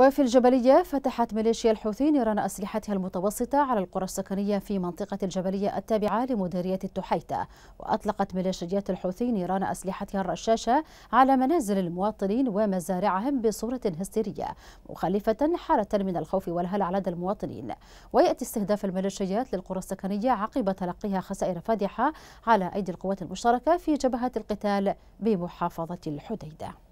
وفي الجبلية فتحت ميليشيا الحوثي نيران أسلحتها المتوسطة على القرى السكنية في منطقة الجبلية التابعة لمديرية التحيتة وأطلقت ميليشيات الحوثي نيران أسلحتها الرشاشة على منازل المواطنين ومزارعهم بصورة هستيرية مخلفة حالة من الخوف والهلع لدى المواطنين ويأتي استهداف الميليشيات للقرى السكنية عقب تلقيها خسائر فادحة على أيدي القوات المشتركة في جبهة القتال بمحافظة الحديدة